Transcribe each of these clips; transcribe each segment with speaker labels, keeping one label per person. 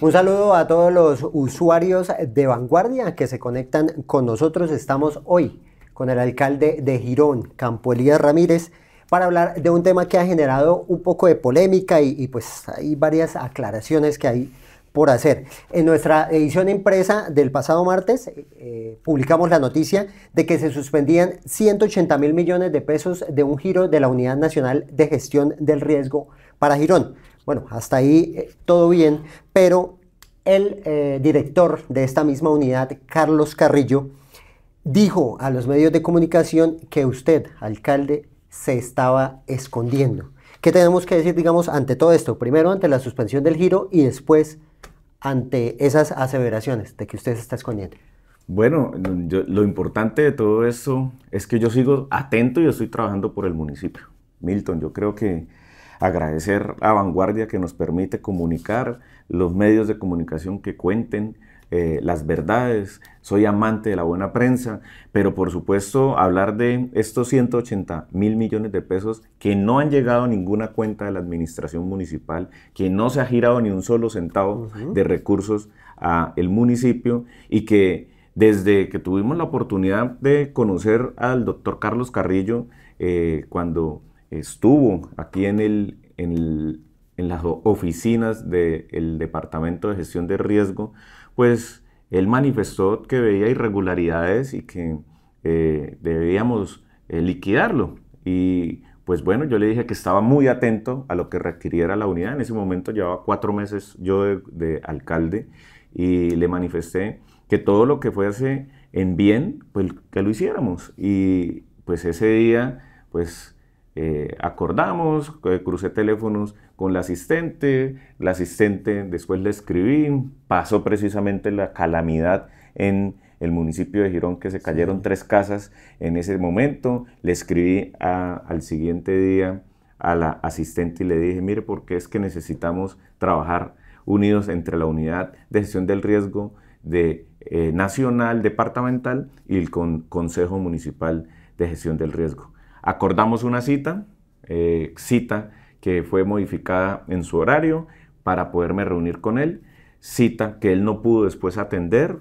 Speaker 1: Un saludo a todos los usuarios de Vanguardia que se conectan con nosotros. Estamos hoy con el alcalde de Girón, Campo Elías Ramírez, para hablar de un tema que ha generado un poco de polémica y, pues hay varias aclaraciones que hay por hacer. En nuestra edición impresa del pasado martes eh, publicamos la noticia de que se suspendían 180 mil millones de pesos de un giro de la Unidad Nacional de Gestión del Riesgo para Girón. Bueno, hasta ahí eh, todo bien, pero el eh, director de esta misma unidad, Carlos Carrillo, dijo a los medios de comunicación que usted, alcalde, se estaba escondiendo. ¿Qué tenemos que decir, digamos, ante todo esto? Primero ante la suspensión del giro y después ante esas aseveraciones de que usted se está escondiendo.
Speaker 2: Bueno, lo importante de todo eso es que yo sigo atento y estoy trabajando por el municipio. Milton, yo creo que agradecer a Vanguardia que nos permite comunicar, los medios de comunicación que cuenten eh, las verdades, soy amante de la buena prensa, pero por supuesto hablar de estos 180 mil millones de pesos que no han llegado a ninguna cuenta de la administración municipal, que no se ha girado ni un solo centavo de recursos al municipio y que desde que tuvimos la oportunidad de conocer al doctor Carlos Carrillo eh, cuando estuvo aquí en, el, en, las oficinas del Departamento de Gestión de Riesgo, pues él manifestó que veía irregularidades y que eh, debíamos eh, liquidarlo. Y pues bueno, yo le dije que estaba muy atento a lo que requiriera la unidad. En ese momento llevaba cuatro meses yo de, de alcalde y le manifesté que todo lo que fuese en bien, pues que lo hiciéramos. Y pues ese día, pues eh, acordamos, eh, crucé teléfonos con la asistente, la asistente después le escribí, pasó precisamente la calamidad en el municipio de Girón, que se cayeron tres casas en ese momento, le escribí al siguiente día a la asistente y le dije, mire, porque es que necesitamos trabajar unidos entre la unidad de gestión del riesgo de, eh, nacional, departamental y el Consejo Municipal de Gestión del Riesgo Acordamos una cita, eh, cita que fue modificada en su horario para poderme reunir con él, cita que él no pudo después atender,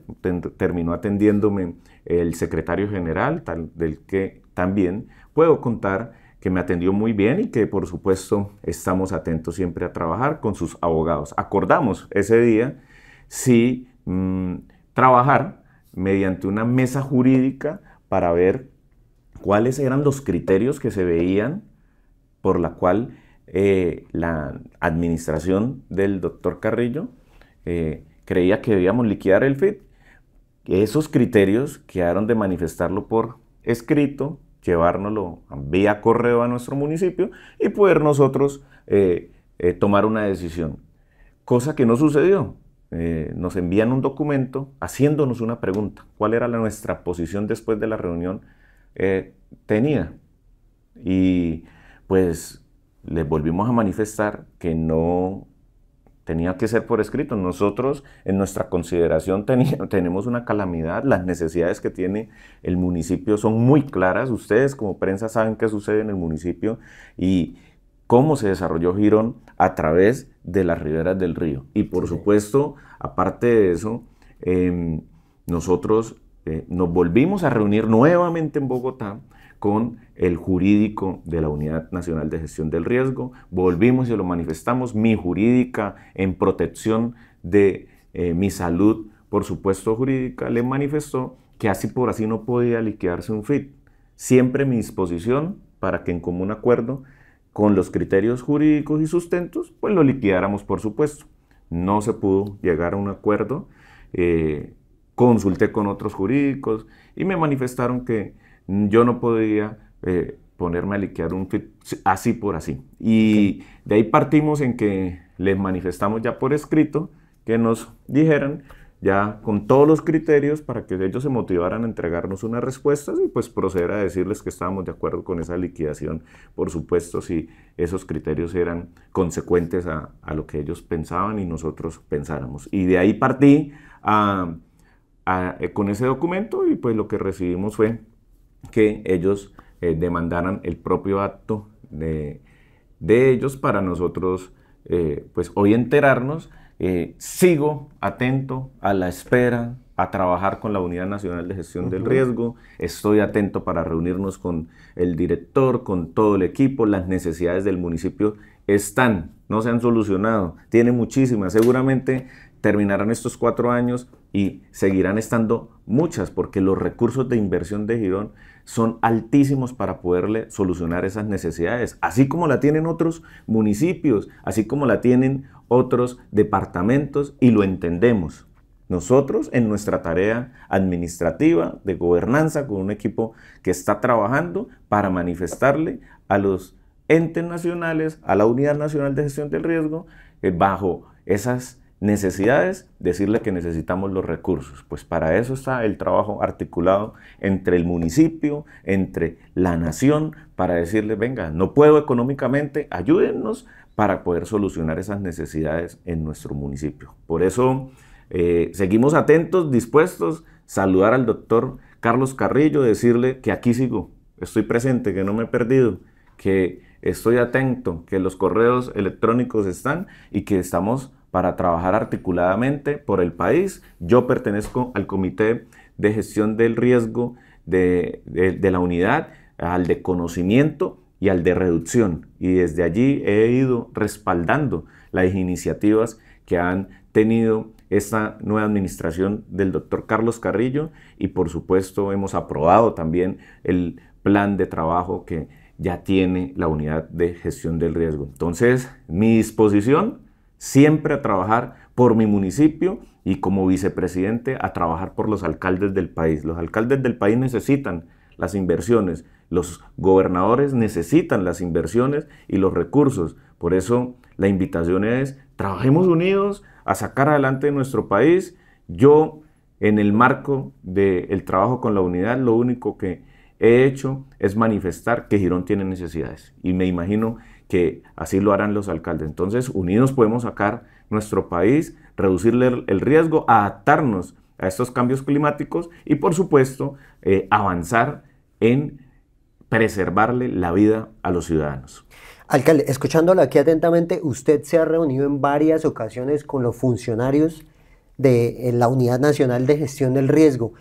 Speaker 2: terminó atendiéndome el secretario general, tal, del que también puedo contar que me atendió muy bien y que por supuesto estamos atentos siempre a trabajar con sus abogados. Acordamos ese día si mm, trabajar mediante una mesa jurídica para ver cuáles eran los criterios que se veían por la cual eh, la administración del doctor Carrillo eh, creía que debíamos liquidar el FIT. Esos criterios quedaron de manifestarlo por escrito, llevárnoslo vía correo a nuestro municipio y poder nosotros eh, tomar una decisión. Cosa que no sucedió. nos envían un documento haciéndonos una pregunta. ¿Cuál era nuestra posición después de la reunión eh, tenía. Y pues les volvimos a manifestar que no tenía que ser por escrito. Nosotros en nuestra consideración tenemos una calamidad, las necesidades que tiene el municipio son muy claras, ustedes como prensa saben qué sucede en el municipio y cómo se desarrolló Girón a través de las riberas del río. Y por supuesto, aparte de eso, em, nosotros eh, nos volvimos a reunir nuevamente en Bogotá con el jurídico de la Unidad Nacional de Gestión del Riesgo. Volvimos y lo manifestamos. Mi jurídica en protección de eh, mi salud, por supuesto jurídica, le manifestó que así por así no podía liquidarse un FIT. Siempre mi disposición para que en común acuerdo con los criterios jurídicos y sustentos, pues lo liquidáramos por supuesto. No se pudo llegar a un acuerdo. Eh, consulté con otros jurídicos y me manifestaron que yo no podía eh, ponerme a liquidar un fit así por así. Y de ahí partimos en que les manifestamos ya por escrito que nos dijeran ya con todos los criterios para que ellos se motivaran a entregarnos unas respuestas y pues proceder a decirles que estábamos de acuerdo con esa liquidación, por supuesto, si esos criterios eran consecuentes a, a lo que ellos pensaban y nosotros pensáramos. Y de ahí partí a... Eh, con ese documento y pues lo que recibimos fue que ellos eh, demandaran el propio acto de, ellos para nosotros eh, pues hoy enterarnos. sigo atento a la espera, a trabajar con la Unidad Nacional de Gestión del Riesgo, estoy atento para reunirnos con el director, con todo el equipo, las necesidades del municipio están, no se han solucionado, tiene muchísimas, seguramente terminarán estos cuatro años y seguirán estando muchas porque los recursos de inversión de Girón son altísimos para poderle solucionar esas necesidades, así como la tienen otros municipios, así como la tienen otros departamentos y lo entendemos. Nosotros en nuestra tarea administrativa de gobernanza con un equipo que está trabajando para manifestarle a los entes nacionales, a la Unidad Nacional de Gestión del Riesgo, eh, bajo esas necesidades, decirle que necesitamos los recursos. Pues para eso está el trabajo articulado entre el municipio, entre la nación, para decirle, venga, no puedo económicamente, ayúdennos para poder solucionar esas necesidades en nuestro municipio. Por eso eh, seguimos atentos, dispuestos, saludar al doctor Carlos Carrillo, decirle que aquí sigo, estoy presente, que no me he perdido, que estoy atento, que los correos electrónicos están y que estamos para trabajar articuladamente por el país. Yo pertenezco al Comité de Gestión del Riesgo de, la Unidad, al de conocimiento y al de reducción. Y desde allí he ido respaldando las iniciativas que han tenido esta nueva administración del doctor Carlos Carrillo y por supuesto hemos aprobado también el plan de trabajo que ya tiene la unidad de gestión del riesgo. Entonces, mi disposición siempre a trabajar por mi municipio y como vicepresidente a trabajar por los alcaldes del país. Los alcaldes del país necesitan las inversiones, los gobernadores necesitan las inversiones y los recursos. Por eso la invitación es, trabajemos unidos a sacar adelante nuestro país. Yo, en el marco del trabajo con la unidad, lo único que he hecho es manifestar que Girón tiene necesidades. Y me imagino que así lo harán los alcaldes. Entonces, unidos podemos sacar nuestro país, reducirle el riesgo, adaptarnos a estos cambios climáticos y, por supuesto, eh, avanzar en preservarle la vida a los ciudadanos.
Speaker 1: Alcalde, escuchándolo aquí atentamente, usted se ha reunido en varias ocasiones con los funcionarios de eh, la Unidad Nacional de Gestión del Riesgo.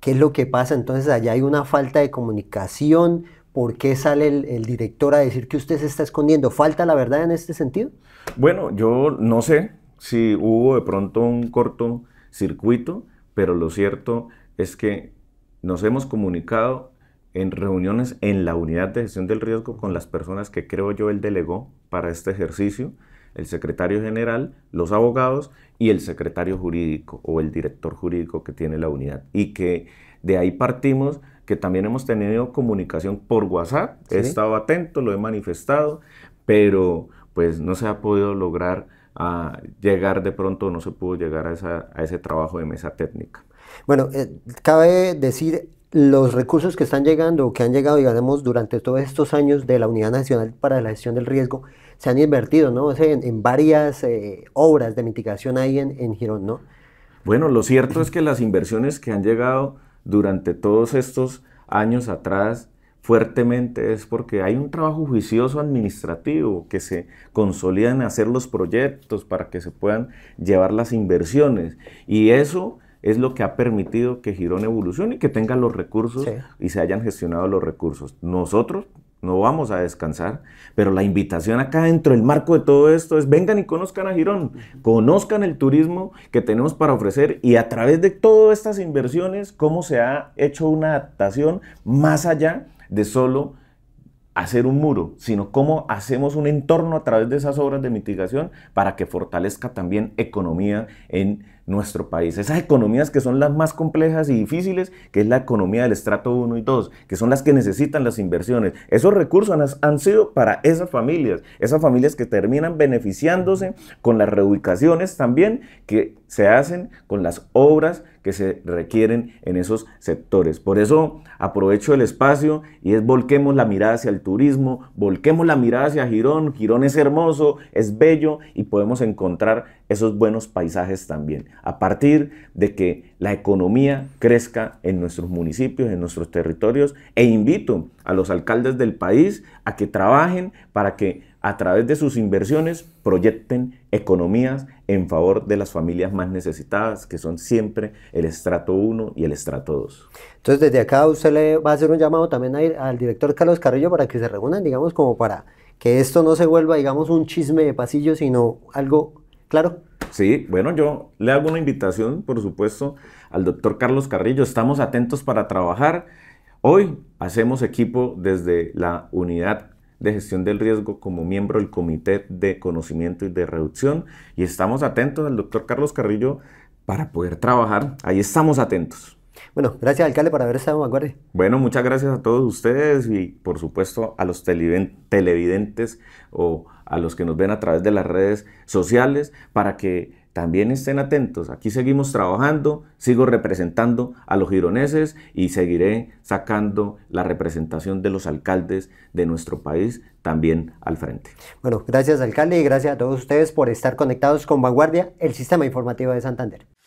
Speaker 1: ¿Qué es lo que pasa? Entonces allá hay una falta de comunicación, ¿Por qué sale el, director a decir que usted se está escondiendo? ¿Falta la verdad en este sentido?
Speaker 2: Bueno, yo no sé si hubo de pronto un corto circuito, pero lo cierto es que nos hemos comunicado en reuniones en la unidad de gestión del riesgo con las personas que creo yo él delegó para este ejercicio, el secretario general, los abogados y el secretario jurídico o el director jurídico que tiene la unidad. Y que de ahí partimos que también hemos tenido comunicación por WhatsApp, he estado atento, lo he manifestado, pero pues no se ha podido lograr ah, llegar de pronto, no se pudo llegar a, ese trabajo de mesa técnica.
Speaker 1: Bueno, eh, cabe decir los recursos que están llegando que han llegado, digamos, durante todos estos años de la Unidad Nacional para la Gestión del Riesgo, se han invertido, ¿no? En, varias eh, obras de mitigación ahí en, en Girón, ¿no?
Speaker 2: Bueno, lo cierto es que las inversiones que han llegado durante todos estos años atrás fuertemente es porque hay un trabajo juicioso administrativo que se consolida en hacer los proyectos para que se puedan llevar las inversiones. Y eso es lo que ha permitido que Girón evolucione y que tenga los recursos y se hayan gestionado los recursos. Nosotros no vamos a descansar, pero la invitación acá dentro del marco de todo esto es vengan y conozcan a Girón, conozcan el turismo que tenemos para ofrecer y a través de todas estas inversiones, cómo se ha hecho una adaptación más allá de solo hacer un muro, sino cómo hacemos un entorno a través de esas obras de mitigación para que fortalezca también economía en nuestro país. Esas economías que son las más complejas y difíciles, que es la economía del estrato 1 y 2, que son las que necesitan las inversiones. Esos recursos han, han sido para esas familias, esas familias que terminan beneficiándose con las reubicaciones también que se hacen con las obras que se requieren en esos sectores. Por eso aprovecho el espacio y es volquemos la mirada hacia el turismo, volquemos la mirada hacia Girón. Girón es hermoso, es bello y podemos encontrar esos buenos paisajes también, a partir de que la economía crezca en nuestros municipios, en nuestros territorios, e invito a los alcaldes del país a que trabajen para que a través de sus inversiones proyecten economías en favor de las familias más necesitadas, que son siempre el estrato 1 y el
Speaker 1: estrato 2. Entonces, desde acá usted le va a hacer un llamado también al director Carlos Carrillo para que se reúnan, digamos, como para que esto no se vuelva, digamos, un chisme de pasillo, sino algo Claro. Sí, bueno, yo le hago una invitación, por supuesto, al doctor Carlos Carrillo.
Speaker 2: Estamos atentos para trabajar. Hoy hacemos equipo desde la unidad de gestión del riesgo como miembro del Comité de Conocimiento y de Reducción y estamos atentos al doctor Carlos Carrillo para poder trabajar. Ahí estamos atentos.
Speaker 1: Bueno, gracias alcalde por haber estado en
Speaker 2: Bueno, muchas gracias a todos ustedes y por supuesto a los televidentes o a los que nos ven a través de las redes sociales, para que también estén atentos. Aquí seguimos trabajando, sigo representando a los gironeses y seguiré sacando la representación de los alcaldes de nuestro país también al frente.
Speaker 1: Bueno, gracias alcalde y gracias a todos ustedes por estar conectados con Vanguardia, el sistema informativo de Santander.